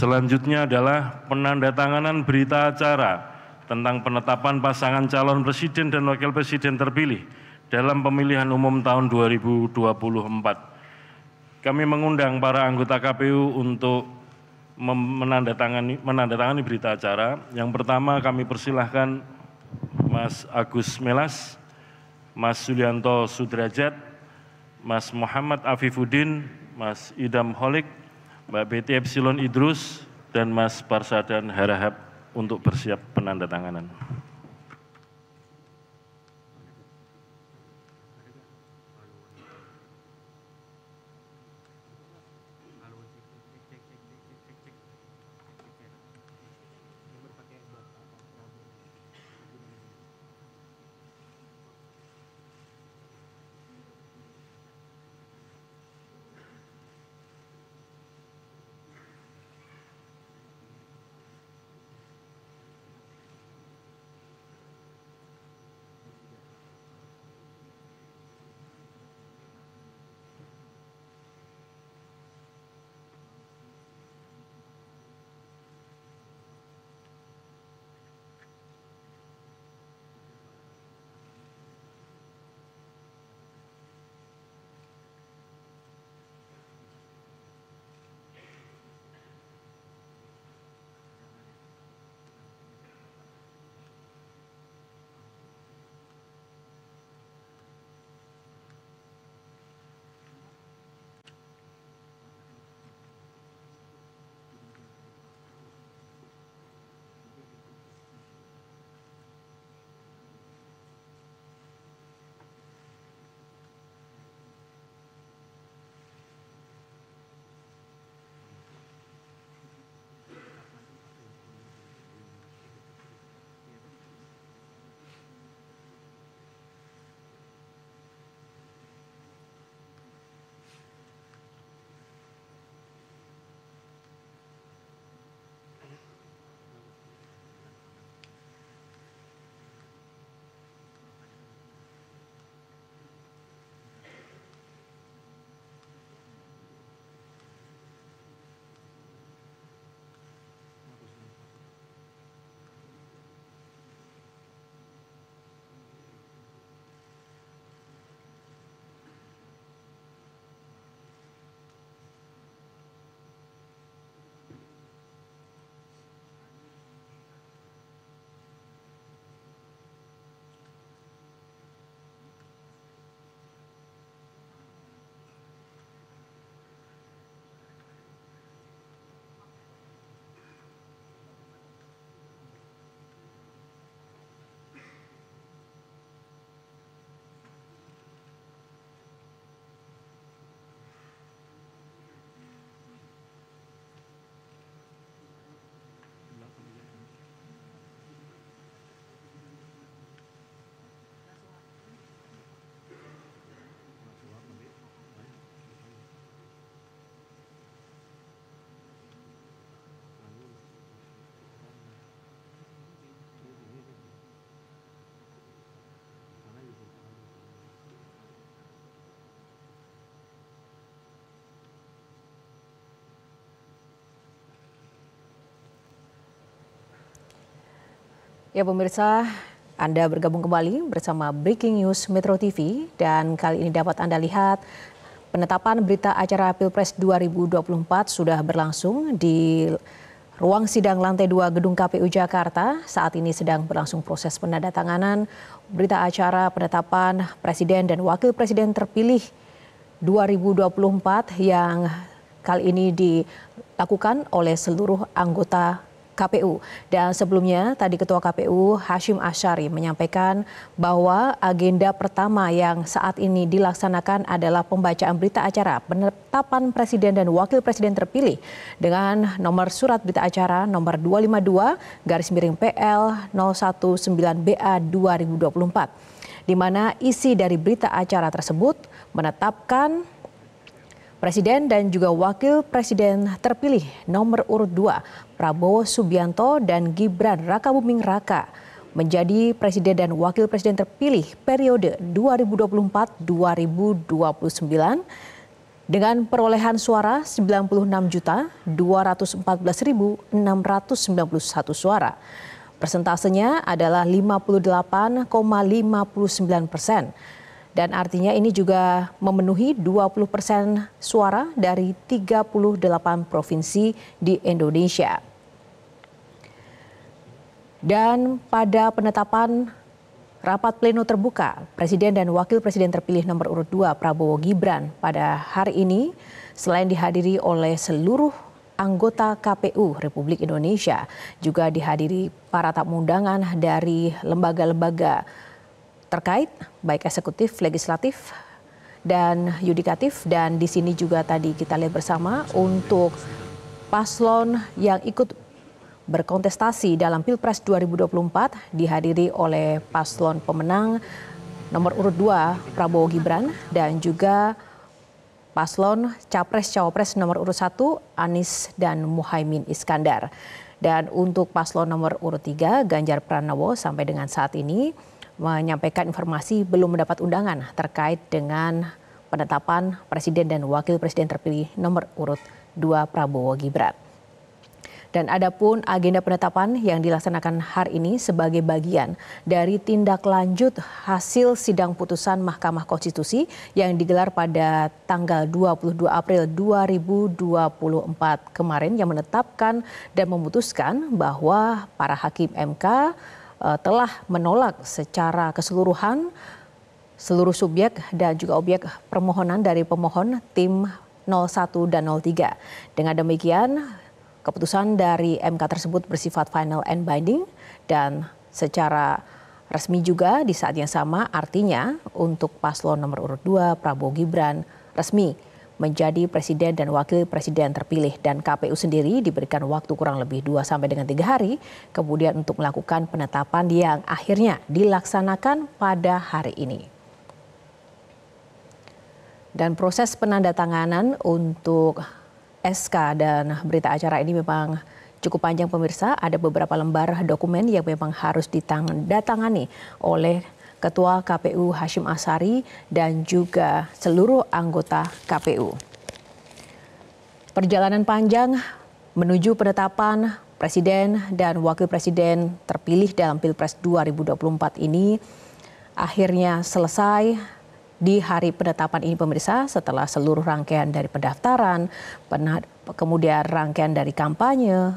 Selanjutnya adalah penandatanganan berita acara tentang penetapan pasangan calon presiden dan wakil presiden terpilih dalam pemilihan umum tahun 2024. Kami mengundang para anggota KPU untuk menandatangani, menandatangani berita acara. Yang pertama kami persilahkan Mas Agus Melas, Mas Sulianto Sudrajat, Mas Muhammad Afifuddin, Mas Idam Holik, Mbak Betty Epsilon Idrus dan Mas Parsadan Harahap untuk bersiap penandatanganan. Ya pemirsa, Anda bergabung kembali bersama Breaking News Metro TV dan kali ini dapat Anda lihat penetapan berita acara Pilpres 2024 sudah berlangsung di ruang sidang lantai 2 Gedung KPU Jakarta. Saat ini sedang berlangsung proses penandatanganan berita acara penetapan Presiden dan Wakil Presiden terpilih 2024 yang kali ini dilakukan oleh seluruh anggota KPU. Dan sebelumnya tadi Ketua KPU Hashim Ashari menyampaikan bahwa agenda pertama yang saat ini dilaksanakan adalah pembacaan berita acara penetapan Presiden dan Wakil Presiden terpilih dengan nomor surat berita acara nomor 252 garis miring PL 019BA 2024 di mana isi dari berita acara tersebut menetapkan Presiden dan juga Wakil Presiden terpilih nomor urut 2 Prabowo Subianto dan Gibran Rakabuming Raka menjadi presiden dan wakil presiden terpilih periode 2024-2029 dengan perolehan suara 96.214.691 suara. Persentasenya adalah 58,59 persen dan artinya ini juga memenuhi 20 persen suara dari 38 provinsi di Indonesia. Dan pada penetapan rapat pleno terbuka, Presiden dan Wakil Presiden terpilih nomor urut 2 Prabowo Gibran pada hari ini selain dihadiri oleh seluruh anggota KPU Republik Indonesia juga dihadiri para tamu undangan dari lembaga-lembaga terkait baik eksekutif, legislatif, dan yudikatif dan di sini juga tadi kita lihat bersama untuk paslon yang ikut berkontestasi dalam Pilpres 2024 dihadiri oleh paslon pemenang nomor urut 2 Prabowo Gibran dan juga paslon Capres-Cawapres nomor urut 1 Anies dan Muhaimin Iskandar. Dan untuk paslon nomor urut 3 Ganjar Pranowo sampai dengan saat ini menyampaikan informasi belum mendapat undangan terkait dengan penetapan Presiden dan Wakil Presiden terpilih nomor urut 2 Prabowo Gibran. Dan adapun agenda penetapan yang dilaksanakan hari ini sebagai bagian dari tindak lanjut hasil sidang putusan Mahkamah Konstitusi yang digelar pada tanggal 22 April 2024 kemarin yang menetapkan dan memutuskan bahwa para hakim MK eh, telah menolak secara keseluruhan seluruh subjek dan juga objek permohonan dari pemohon tim 01 dan 03. Dengan demikian, Keputusan dari MK tersebut bersifat final and binding dan secara resmi juga di saat yang sama artinya untuk paslon nomor urut 2 Prabowo Gibran resmi menjadi presiden dan wakil presiden terpilih dan KPU sendiri diberikan waktu kurang lebih 2 sampai dengan 3 hari kemudian untuk melakukan penetapan yang akhirnya dilaksanakan pada hari ini. Dan proses penandatanganan untuk SK dan berita acara ini memang cukup panjang pemirsa. Ada beberapa lembar dokumen yang memang harus ditandatangani oleh Ketua KPU Hashim Asari dan juga seluruh anggota KPU. Perjalanan panjang menuju penetapan Presiden dan Wakil Presiden terpilih dalam Pilpres 2024 ini akhirnya selesai di hari penetapan ini pemirsa setelah seluruh rangkaian dari pendaftaran, kemudian rangkaian dari kampanye,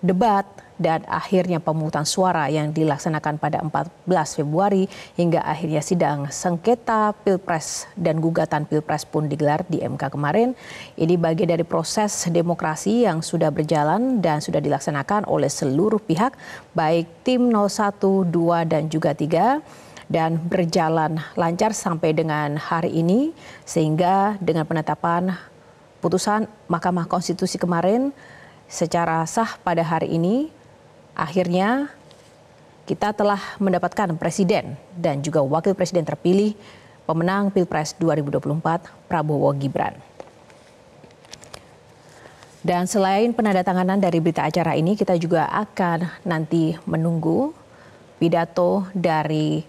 debat, dan akhirnya pemungutan suara yang dilaksanakan pada 14 Februari hingga akhirnya sidang sengketa Pilpres dan gugatan Pilpres pun digelar di MK kemarin. Ini bagian dari proses demokrasi yang sudah berjalan dan sudah dilaksanakan oleh seluruh pihak baik tim 01, 2 dan juga 3 dan berjalan lancar sampai dengan hari ini sehingga dengan penetapan putusan Mahkamah Konstitusi kemarin secara sah pada hari ini akhirnya kita telah mendapatkan presiden dan juga wakil presiden terpilih pemenang Pilpres 2024 Prabowo Gibran. Dan selain penandatanganan dari berita acara ini, kita juga akan nanti menunggu pidato dari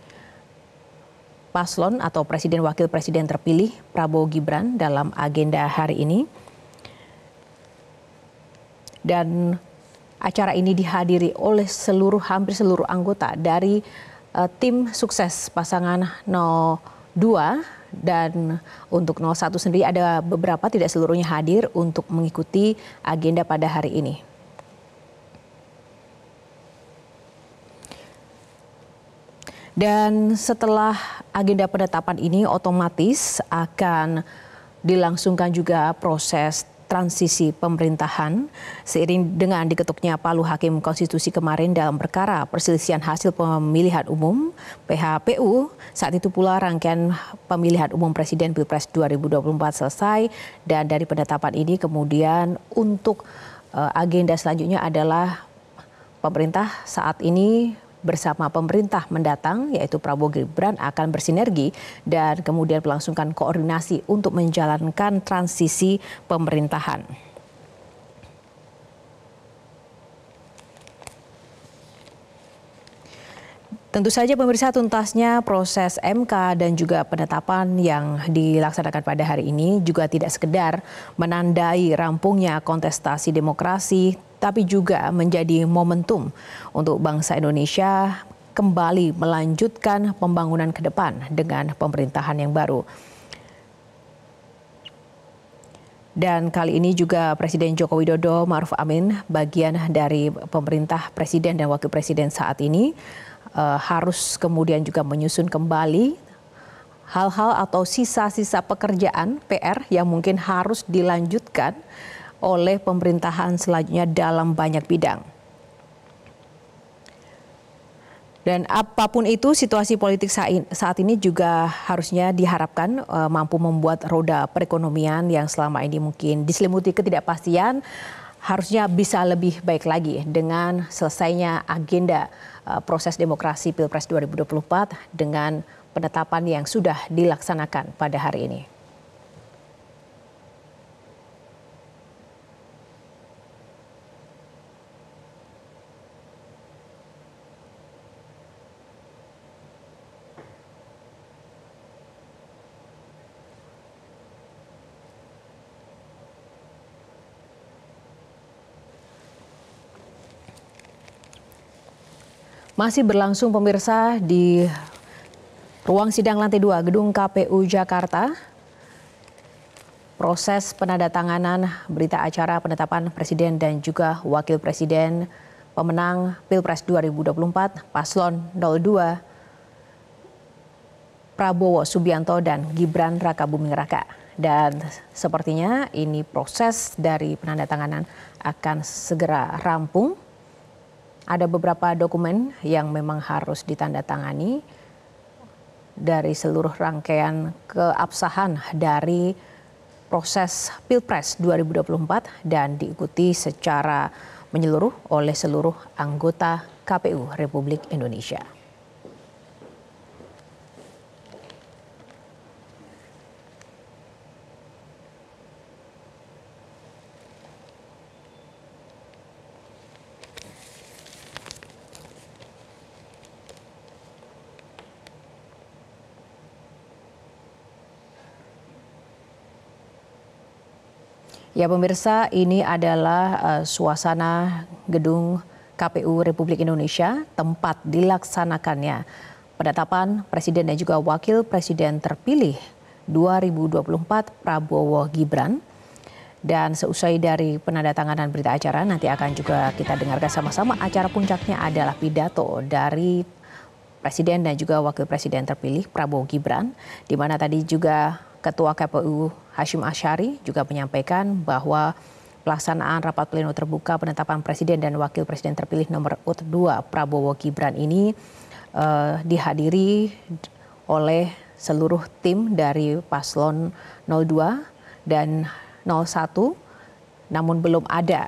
paslon atau presiden wakil presiden terpilih Prabowo Gibran dalam agenda hari ini. Dan acara ini dihadiri oleh seluruh hampir seluruh anggota dari uh, tim sukses pasangan 02 dan untuk 01 sendiri ada beberapa tidak seluruhnya hadir untuk mengikuti agenda pada hari ini. Dan setelah agenda penetapan ini otomatis akan dilangsungkan juga proses transisi pemerintahan seiring dengan diketuknya Palu Hakim Konstitusi kemarin dalam perkara perselisihan hasil pemilihan umum PHPU. Saat itu pula rangkaian pemilihan umum Presiden Pilpres 2024 selesai dan dari penetapan ini kemudian untuk eh, agenda selanjutnya adalah pemerintah saat ini bersama pemerintah mendatang, yaitu Prabowo Gibran akan bersinergi dan kemudian melangsungkan koordinasi untuk menjalankan transisi pemerintahan. Tentu saja pemirsa tuntasnya proses MK dan juga penetapan yang dilaksanakan pada hari ini juga tidak sekedar menandai rampungnya kontestasi demokrasi tapi juga menjadi momentum untuk bangsa Indonesia kembali melanjutkan pembangunan ke depan dengan pemerintahan yang baru. Dan kali ini juga Presiden Joko Widodo Maruf Amin bagian dari pemerintah Presiden dan Wakil Presiden saat ini eh, harus kemudian juga menyusun kembali hal-hal atau sisa-sisa pekerjaan PR yang mungkin harus dilanjutkan oleh pemerintahan selanjutnya dalam banyak bidang. Dan apapun itu situasi politik saat ini juga harusnya diharapkan eh, mampu membuat roda perekonomian yang selama ini mungkin diselimuti ketidakpastian harusnya bisa lebih baik lagi dengan selesainya agenda eh, proses demokrasi Pilpres 2024 dengan penetapan yang sudah dilaksanakan pada hari ini. Masih berlangsung pemirsa di ruang sidang lantai 2 gedung KPU Jakarta. Proses penandatanganan berita acara penetapan Presiden dan juga Wakil Presiden pemenang Pilpres 2024 Paslon 02 Prabowo Subianto dan Gibran Raka Buming Raka. Dan sepertinya ini proses dari penandatanganan akan segera rampung ada beberapa dokumen yang memang harus ditandatangani dari seluruh rangkaian keabsahan dari proses Pilpres 2024 dan diikuti secara menyeluruh oleh seluruh anggota KPU Republik Indonesia. Ya pemirsa, ini adalah uh, suasana gedung KPU Republik Indonesia, tempat dilaksanakannya penetapan Presiden dan juga Wakil Presiden terpilih 2024 Prabowo Gibran. Dan seusai dari penandatanganan berita acara, nanti akan juga kita dengarkan sama-sama acara puncaknya adalah pidato dari Presiden dan juga Wakil Presiden terpilih Prabowo Gibran, di mana tadi juga Ketua KPU Hashim Ashari juga menyampaikan bahwa pelaksanaan rapat pleno terbuka penetapan presiden dan wakil presiden terpilih nomor urut 2 Prabowo Gibran ini uh, dihadiri oleh seluruh tim dari paslon 02 dan 01 namun belum ada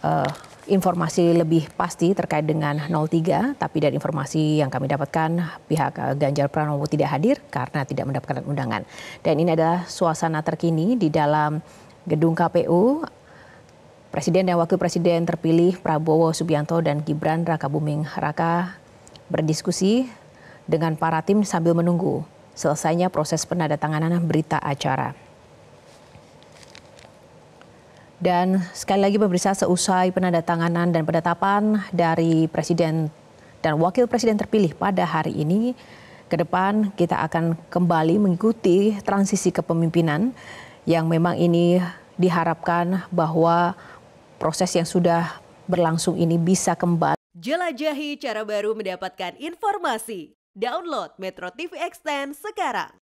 uh, informasi lebih pasti terkait dengan 03, tapi dari informasi yang kami dapatkan pihak eh, Ganjar Pranowo tidak hadir karena tidak mendapatkan undangan. Dan ini adalah suasana terkini di dalam gedung KPU. Presiden dan Wakil Presiden terpilih Prabowo Subianto dan Gibran Rakabuming Raka berdiskusi dengan para tim sambil menunggu selesainya proses penandatanganan berita acara. Dan sekali lagi pemirsa seusai penandatanganan dan penetapan dari Presiden dan Wakil Presiden terpilih pada hari ini, ke depan kita akan kembali mengikuti transisi kepemimpinan yang memang ini diharapkan bahwa proses yang sudah berlangsung ini bisa kembali. Jelajahi cara baru mendapatkan informasi. Download Metro TV Extend sekarang.